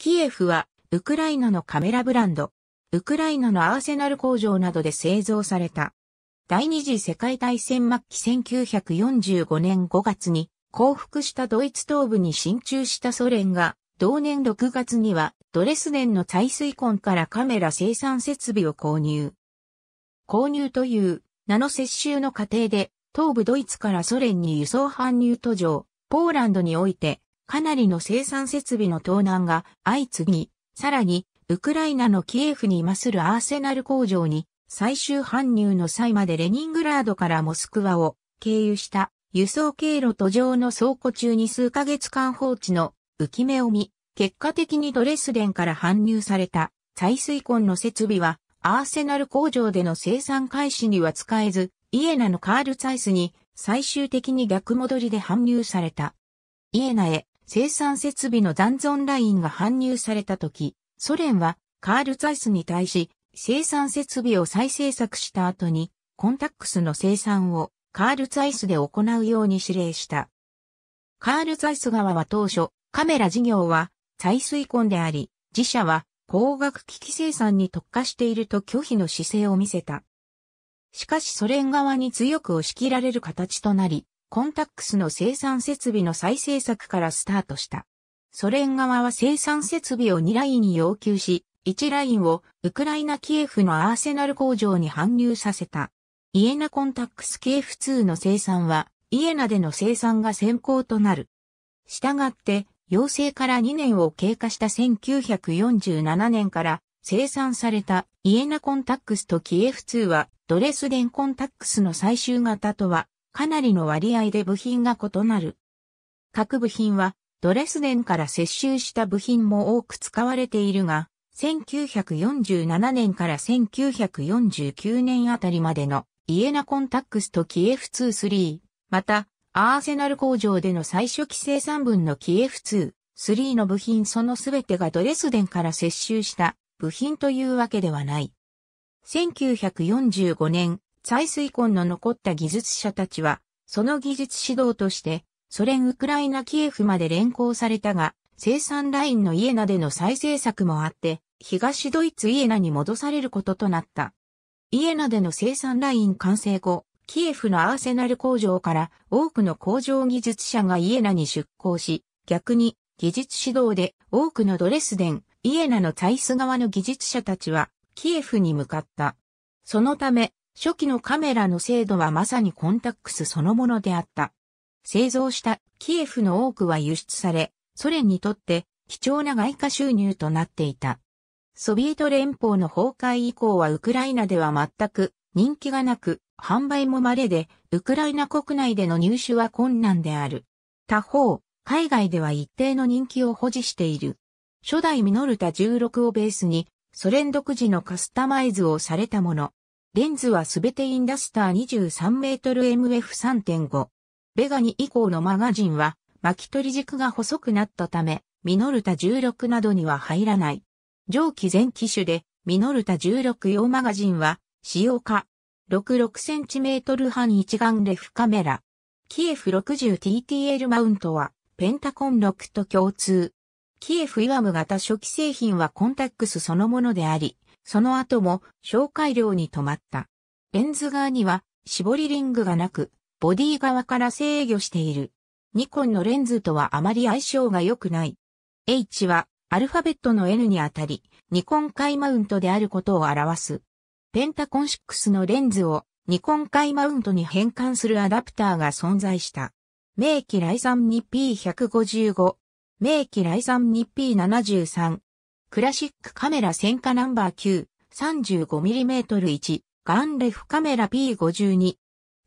キエフは、ウクライナのカメラブランド、ウクライナのアーセナル工場などで製造された。第二次世界大戦末期1945年5月に降伏したドイツ東部に進駐したソ連が、同年6月にはドレスデンの採水根からカメラ生産設備を購入。購入というナノ接収の過程で、東部ドイツからソ連に輸送搬入途上、ポーランドにおいてかなりの生産設備の盗難が相次ぎ、さらに、ウクライナのキエフにまするアーセナル工場に、最終搬入の際までレニングラードからモスクワを経由した輸送経路途上の倉庫中に数ヶ月間放置の浮き目を見、結果的にドレスデンから搬入された採水根の設備はアーセナル工場での生産開始には使えず、イエナのカールツァイスに最終的に逆戻りで搬入された。イエナへ生産設備の残存ラインが搬入された時、ソ連はカール・ザイスに対し生産設備を再制作した後にコンタックスの生産をカール・ザイスで行うように指令した。カール・ザイス側は当初カメラ事業は再水根であり、自社は光学機器生産に特化していると拒否の姿勢を見せた。しかしソ連側に強く押し切られる形となり、コンタックスの生産設備の再製作からスタートした。ソ連側は生産設備を2ラインに要求し、1ラインをウクライナキエフのアーセナル工場に搬入させた。イエナコンタックスキエフ2の生産は、イエナでの生産が先行となる。従って、要請から2年を経過した1947年から生産されたイエナコンタックスとキエフ2はドレスデンコンタックスの最終型とはかなりの割合で部品が異なる。各部品はドレスデンから接収した部品も多く使われているが、1947年から1949年あたりまでのイエナコンタックスとキエフ2-3、またアーセナル工場での最初期生産分のキエフ2-3の部品そのすべてがドレスデンから接収した部品というわけではない。1945年、採水根の残った技術者たちは、その技術指導として、ソ連ウクライナキエフまで連行されたが、生産ラインのイエナでの再生策もあって、東ドイツイエナに戻されることとなった。イエナでの生産ライン完成後、キエフのアーセナル工場から多くの工場技術者がイエナに出向し、逆に技術指導で多くのドレスデン、イエナのタイス側の技術者たちはキエフに向かった。そのため、初期のカメラの精度はまさにコンタックスそのものであった。製造したキエフの多くは輸出され、ソ連にとって貴重な外貨収入となっていた。ソビエト連邦の崩壊以降はウクライナでは全く人気がなく、販売も稀で、ウクライナ国内での入手は困難である。他方、海外では一定の人気を保持している。初代ミノルタ16をベースに、ソ連独自のカスタマイズをされたもの、レンズはすべてインダスター 23mmMF3.5。ベガニ以降のマガジンは巻き取り軸が細くなったため、ミノルタ16などには入らない。上記全機種で、ミノルタ16用マガジンは、使用化。66cm 半一眼レフカメラ。キエフ 60TTL マウントは、ペンタコン6と共通。キエフイワム型初期製品はコンタックスそのものであり、その後も紹介量に止まった。エンズ側には絞りリングがなく、ボディ側から制御している。ニコンのレンズとはあまり相性が良くない。H はアルファベットの N にあたり、ニコン回マウントであることを表す。ペンタコン6のレンズをニコン回マウントに変換するアダプターが存在した。名機雷山に P155、名機雷山に P73、クラシックカメラ戦火ナンバー 935mm1 ガンレフカメラ P52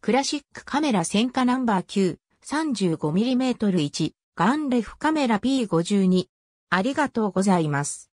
クラシックカメラ戦火ナンバー 935mm1 ガンレフカメラ P52 ありがとうございます。